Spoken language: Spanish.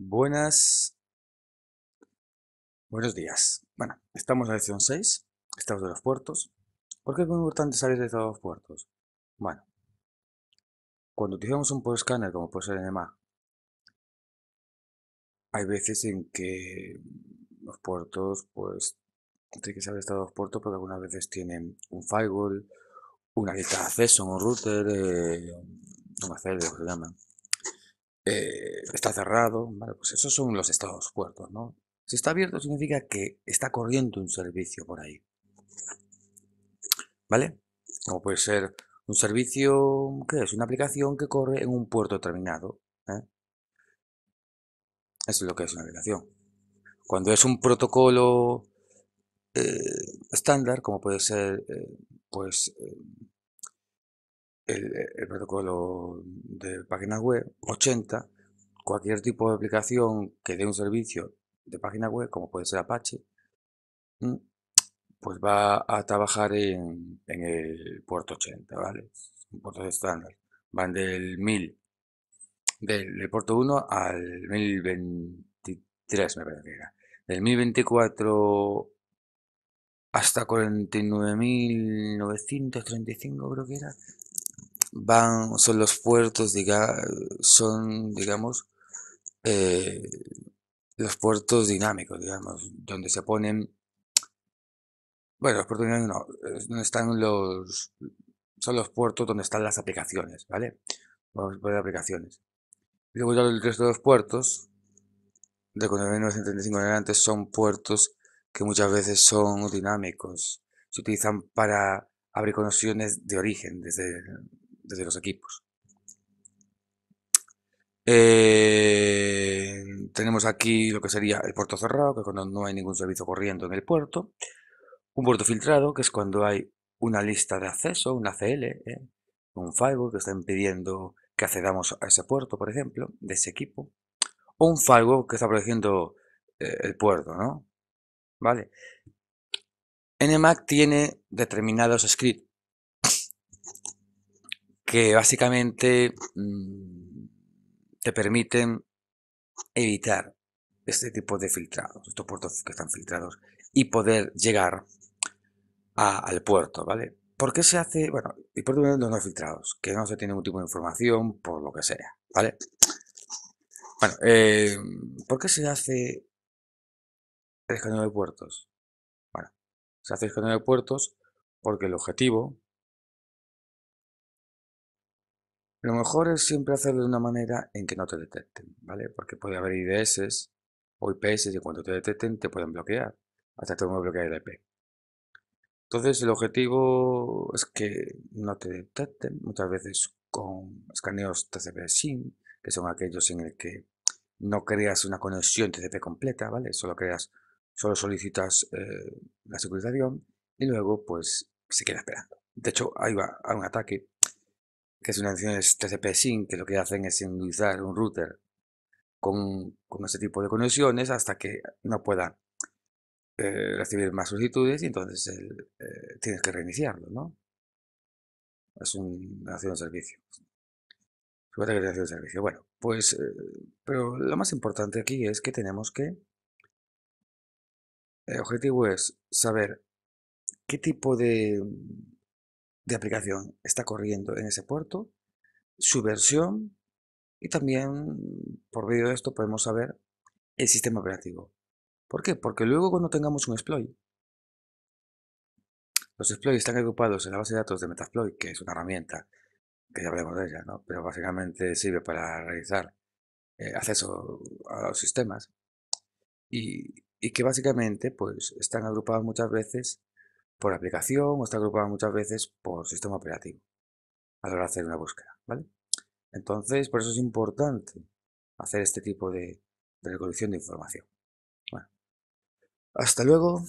Buenas. Buenos días. Bueno, estamos en la lección 6, estados de los puertos. ¿Por qué es muy importante salir de estados los puertos? Bueno, cuando utilizamos un post scanner como puede ser NMA, hay veces en que los puertos, pues, hay que salir Estados de los puertos porque algunas veces tienen un firewall, una lista de acceso, un router, eh, no se llama. Eh, está cerrado. pues esos son los estados puertos, ¿no? Si está abierto significa que está corriendo un servicio por ahí. ¿Vale? Como puede ser un servicio, ¿qué es? Una aplicación que corre en un puerto determinado. ¿eh? Eso es lo que es una aplicación. Cuando es un protocolo eh, estándar, como puede ser, pues, eh, el, protocolo de página web 80, cualquier tipo de aplicación que dé un servicio de página web, como puede ser Apache, mm, pues va a trabajar en, el puerto 80, ¿vale? Un puerto estándar. Van del 1000, del, del, puerto 1 al 1023, me parece que era. Del 1024 hasta 49.935, creo que era van, son los puertos, diga, son, digamos, eh, los puertos dinámicos, digamos, donde se ponen, bueno, los puertos dinámicos no, donde están los, son los puertos donde están las aplicaciones, ¿vale? Vamos a poner aplicaciones. luego ya el resto de los puertos, de 1935 en antes son puertos que muchas veces son dinámicos, se utilizan para abrir conexiones de origen, desde desde los equipos. Eh, tenemos aquí lo que sería el puerto cerrado, que es cuando no hay ningún servicio corriendo en el puerto. Un puerto filtrado, que es cuando hay una lista de acceso, una ACL, ¿eh? un firewall que está impidiendo que accedamos a ese puerto, por ejemplo, de ese equipo. O un firewall que está protegiendo eh, el puerto, ¿no? ¿Vale? NMAC tiene determinados scripts que básicamente mm, te permiten evitar este tipo de filtrados, estos puertos que están filtrados, y poder llegar al puerto, ¿vale? ¿Por qué se hace? Bueno, y por qué no filtrados, que no se tiene ningún tipo de información, por lo que sea, ¿vale? Bueno, eh, ¿por qué se hace el escaneo de puertos? Bueno, se hace el escaneo de puertos porque el objetivo Lo mejor es siempre hacerlo de una manera en que no te detecten, ¿vale? Porque puede haber IDS o IPS y cuando te detecten te pueden bloquear, hasta te pueden bloquear el IP. Entonces el objetivo es que no te detecten, muchas veces con escaneos TCP SIM, que son aquellos en el que no creas una conexión TCP completa, ¿vale? Solo creas, solo solicitas eh, la securización y luego pues se queda esperando. De hecho, ahí va a un ataque que es una acciones TCP sync que lo que hacen es sincronizar un router con, con ese tipo de conexiones hasta que no pueda eh, recibir más solicitudes y entonces eh, tienes que reiniciarlo, ¿no? Es una acción de servicio. De servicio. Bueno, pues, eh, pero lo más importante aquí es que tenemos que, el objetivo es saber qué tipo de, de aplicación está corriendo en ese puerto, su versión y también por medio de esto podemos saber el sistema operativo. ¿Por qué? Porque luego cuando tengamos un exploit, los exploits están agrupados en la base de datos de Metasploit, que es una herramienta que ya hablemos de ella, ¿no? pero básicamente sirve para realizar eh, acceso a los sistemas y, y que básicamente pues, están agrupados muchas veces por aplicación o está agrupada muchas veces por sistema operativo a la hora de hacer una búsqueda, ¿vale? Entonces, por eso es importante hacer este tipo de, recolección de información. hasta luego.